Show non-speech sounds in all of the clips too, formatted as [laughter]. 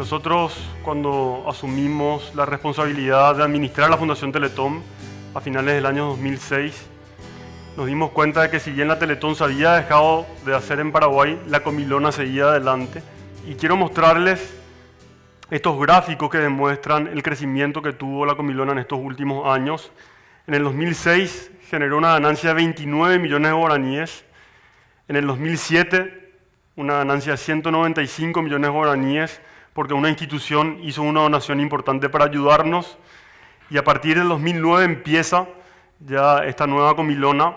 Nosotros cuando asumimos la responsabilidad de administrar la Fundación Teletón a finales del año 2006, nos dimos cuenta de que si bien la Teletón se había dejado de hacer en Paraguay, la comilona seguía adelante. Y quiero mostrarles estos gráficos que demuestran el crecimiento que tuvo la comilona en estos últimos años. En el 2006 generó una ganancia de 29 millones de guaraníes. En el 2007 una ganancia de 195 millones de guaraníes porque una institución hizo una donación importante para ayudarnos y a partir del 2009 empieza ya esta nueva comilona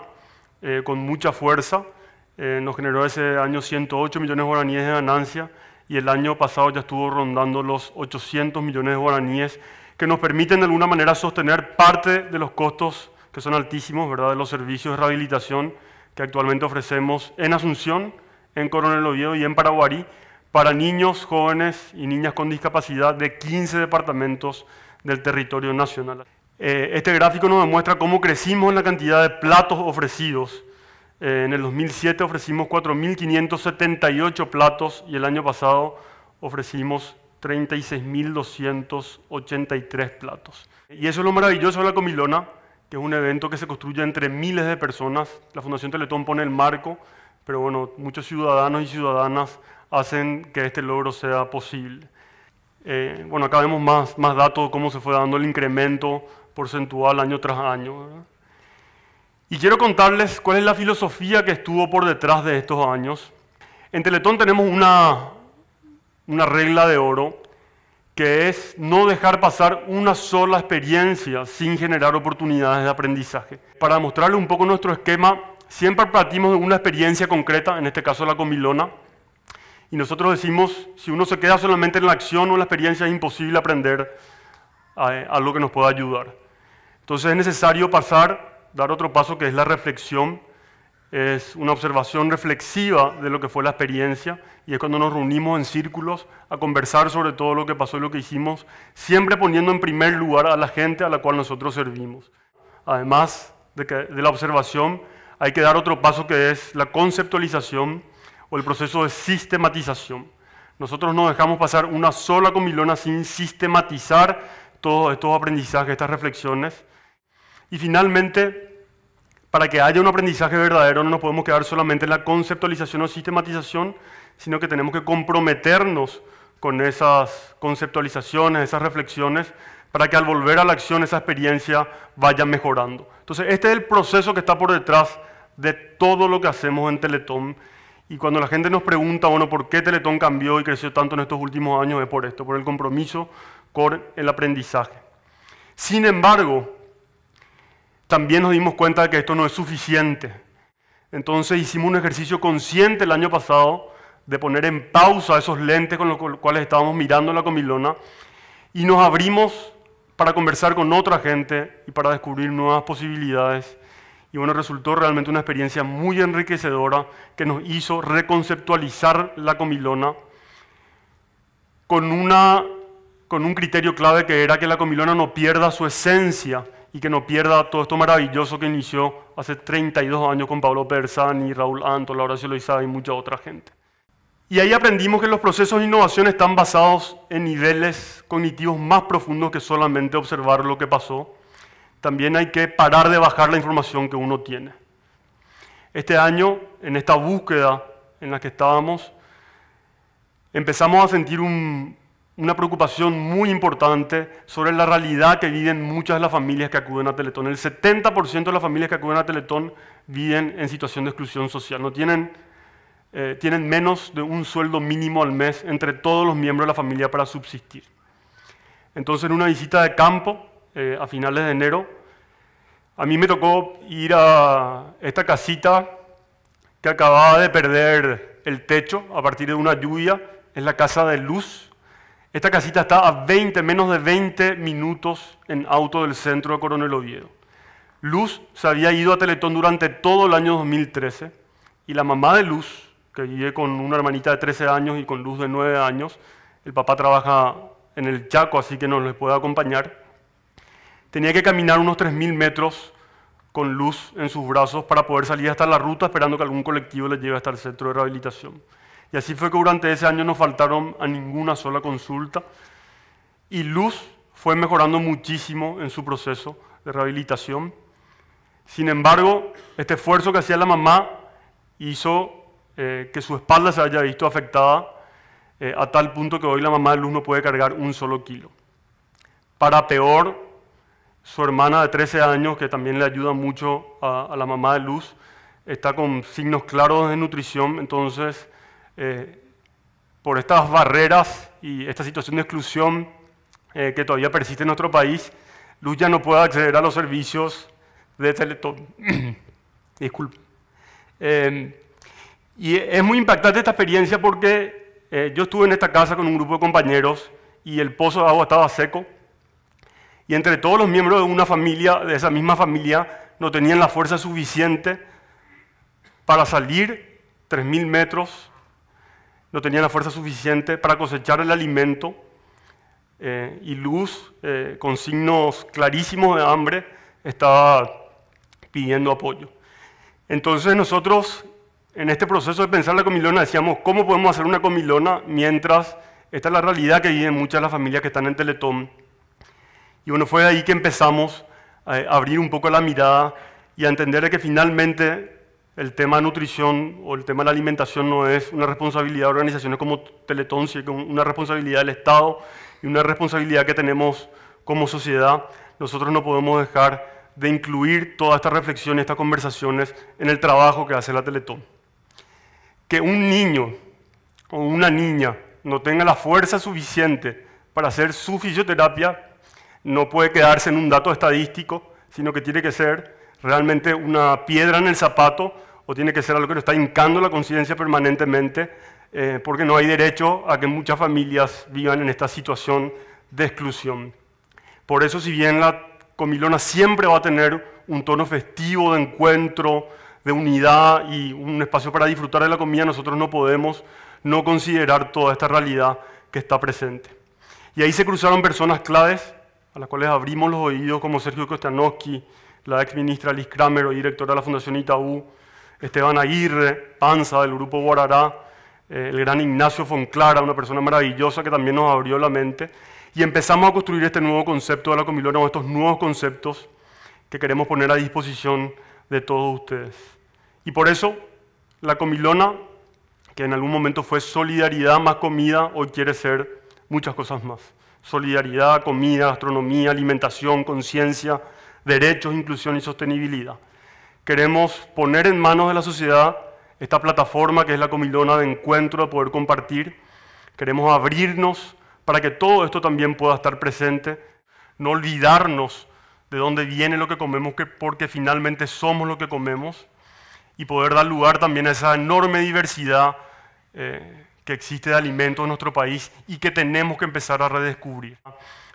eh, con mucha fuerza. Eh, nos generó ese año 108 millones de guaraníes de ganancia y el año pasado ya estuvo rondando los 800 millones de guaraníes que nos permiten de alguna manera sostener parte de los costos que son altísimos, ¿verdad?, de los servicios de rehabilitación que actualmente ofrecemos en Asunción, en Coronel Oviedo y en Paraguarí, para niños, jóvenes y niñas con discapacidad de 15 departamentos del territorio nacional. Eh, este gráfico nos demuestra cómo crecimos en la cantidad de platos ofrecidos. Eh, en el 2007 ofrecimos 4.578 platos y el año pasado ofrecimos 36.283 platos. Y eso es lo maravilloso de la Comilona, que es un evento que se construye entre miles de personas. La Fundación Teletón pone el marco, pero bueno, muchos ciudadanos y ciudadanas hacen que este logro sea posible. Eh, bueno, acá vemos más, datos de cómo se fue dando el incremento porcentual año tras año. Y quiero contarles cuál es la filosofía que estuvo por detrás de estos años. En Teletón tenemos una, una regla de oro que es no dejar pasar una sola experiencia sin generar oportunidades de aprendizaje. Para mostrarles un poco nuestro esquema, siempre partimos de una experiencia concreta, en este caso la comilona, y nosotros decimos, si uno se queda solamente en la acción o en la experiencia, es imposible aprender algo que nos pueda ayudar. Entonces es necesario pasar, dar otro paso que es la reflexión, es una observación reflexiva de lo que fue la experiencia y es cuando nos reunimos en círculos a conversar sobre todo lo que pasó y lo que hicimos, siempre poniendo en primer lugar a la gente a la cual nosotros servimos. Además de, de la observación, hay que dar otro paso que es la conceptualización o el proceso de sistematización. Nosotros no dejamos pasar una sola comilona sin sistematizar todos estos aprendizajes, estas reflexiones. Y finalmente, para que haya un aprendizaje verdadero no nos podemos quedar solamente en la conceptualización o sistematización, sino que tenemos que comprometernos con esas conceptualizaciones, esas reflexiones, para que al volver a la acción esa experiencia vaya mejorando. Entonces, este es el proceso que está por detrás de todo lo que hacemos en Teletón y cuando la gente nos pregunta, bueno, ¿por qué Teletón cambió y creció tanto en estos últimos años? Es por esto, por el compromiso con el aprendizaje. Sin embargo, también nos dimos cuenta de que esto no es suficiente. Entonces hicimos un ejercicio consciente el año pasado de poner en pausa esos lentes con los cuales estábamos mirando la comilona y nos abrimos para conversar con otra gente y para descubrir nuevas posibilidades y bueno, resultó realmente una experiencia muy enriquecedora que nos hizo reconceptualizar la comilona con, un criterio clave que era que la comilona no pierda su esencia y que no pierda todo esto maravilloso que inició hace 32 años con Pablo Persani, Raúl Anto, Laura Loizaga y mucha otra gente. Y ahí aprendimos que los procesos de innovación están basados en niveles cognitivos más profundos que solamente observar lo que pasó también hay que parar de bajar la información que uno tiene. Este año, en esta búsqueda en la que estábamos, empezamos a sentir una preocupación muy importante sobre la realidad que viven muchas de las familias que acuden a Teletón. El 70% de las familias que acuden a Teletón viven en situación de exclusión social. No tienen, eh, tienen menos de un sueldo mínimo al mes entre todos los miembros de la familia para subsistir. Entonces, en una visita de campo, eh, a finales de enero, a mí me tocó ir a esta casita que acababa de perder el techo a partir de una lluvia, es la casa de luz. Esta casita está a 20, menos de 20 minutos en auto del centro de Coronel Oviedo. Luz se había ido a Teletón durante todo el año 2013 y la mamá de Luz, que vive con una hermanita de 13 años y con Luz de 9 años, el papá trabaja en el Chaco, así que no les puede acompañar, Tenía que caminar unos 3.000 metros con luz en sus brazos para poder salir hasta la ruta esperando que algún colectivo le lleve hasta el centro de rehabilitación. Y así fue que durante ese año no faltaron a ninguna sola consulta y Luz fue mejorando muchísimo en su proceso de rehabilitación. Sin embargo, este esfuerzo que hacía la mamá hizo eh, que su espalda se haya visto afectada eh, a tal punto que hoy la mamá de Luz no puede cargar un solo kilo. Para peor, su hermana de 13 años, que también le ayuda mucho a, la mamá de Luz, está con signos claros de nutrición, entonces eh, por estas barreras y esta situación de exclusión eh, que todavía persiste en nuestro país, Luz ya no puede acceder a los servicios de Teletón. [coughs] Disculpe. Em, y es muy impactante esta experiencia porque eh, yo estuve en esta casa con un grupo de compañeros y el pozo de agua estaba seco y entre todos los miembros de una familia, de esa misma familia, no tenían la fuerza suficiente para salir 3.000 metros, no tenían la fuerza suficiente para cosechar el alimento eh, y luz, eh, con signos clarísimos de hambre, estaba pidiendo apoyo. Entonces nosotros, en este proceso de pensar la comilona, decíamos, ¿cómo podemos hacer una comilona mientras esta es la realidad que viven muchas de las familias que están en Teletón? Y bueno, fue ahí que empezamos a abrir un poco la mirada y a entender que finalmente el tema de nutrición o el tema de la alimentación no es una responsabilidad de organizaciones como Teletón, sino una responsabilidad del Estado y una responsabilidad que tenemos como sociedad. Nosotros no podemos dejar de incluir toda esta reflexión estas conversaciones en el trabajo que hace la Teletón. Que un niño o una niña no tenga la fuerza suficiente para hacer su fisioterapia no puede quedarse en un dato estadístico, sino que tiene que ser realmente una piedra en el zapato o tiene que ser algo que nos está hincando la conciencia permanentemente, eh, porque no hay derecho a que muchas familias vivan en esta situación de exclusión. Por eso, si bien la comilona siempre va a tener un tono festivo de encuentro, de unidad y un espacio para disfrutar de la comida, nosotros no podemos no considerar toda esta realidad que está presente. Y ahí se cruzaron personas claves a las cuales abrimos los oídos, como Sergio Kostianowski, la ex ministra Liz Kramer, directora de la Fundación Itaú, Esteban Aguirre, Panza del Grupo Guarará, eh, el gran Ignacio Fonclara, una persona maravillosa que también nos abrió la mente, y empezamos a construir este nuevo concepto de la comilona, o estos nuevos conceptos que queremos poner a disposición de todos ustedes. Y por eso, la comilona, que en algún momento fue solidaridad más comida, hoy quiere ser muchas cosas más solidaridad, comida, gastronomía, alimentación, conciencia, derechos, inclusión y sostenibilidad. Queremos poner en manos de la sociedad esta plataforma que es la comilona de encuentro, de poder compartir. Queremos abrirnos para que todo esto también pueda estar presente, no olvidarnos de dónde viene lo que comemos, porque finalmente somos lo que comemos, y poder dar lugar también a esa enorme diversidad eh, que existe de alimentos en nuestro país y que tenemos que empezar a redescubrir.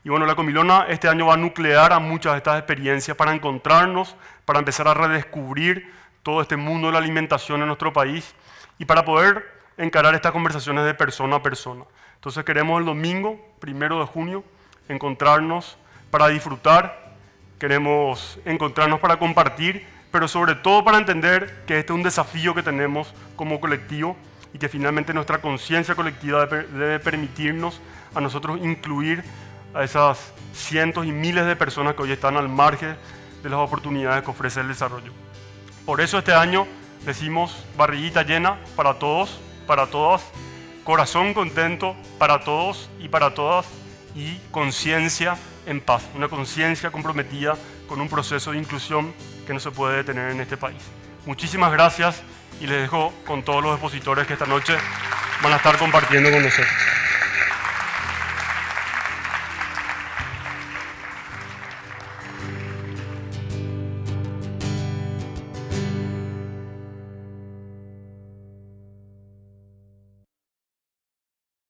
Y bueno, la Comilona este año va a nuclear a muchas de estas experiencias para encontrarnos, para empezar a redescubrir todo este mundo de la alimentación en nuestro país y para poder encarar estas conversaciones de persona a persona. Entonces queremos el domingo, primero de junio, encontrarnos para disfrutar, queremos encontrarnos para compartir, pero sobre todo para entender que este es un desafío que tenemos como colectivo y que finalmente nuestra conciencia colectiva debe permitirnos a nosotros incluir a esas cientos y miles de personas que hoy están al margen de las oportunidades que ofrece el desarrollo. Por eso este año decimos barrillita llena para todos, para todas, corazón contento para todos y para todas y conciencia en paz, una conciencia comprometida con un proceso de inclusión que no se puede detener en este país. Muchísimas gracias y les dejo con todos los expositores que esta noche van a estar compartiendo con nosotros.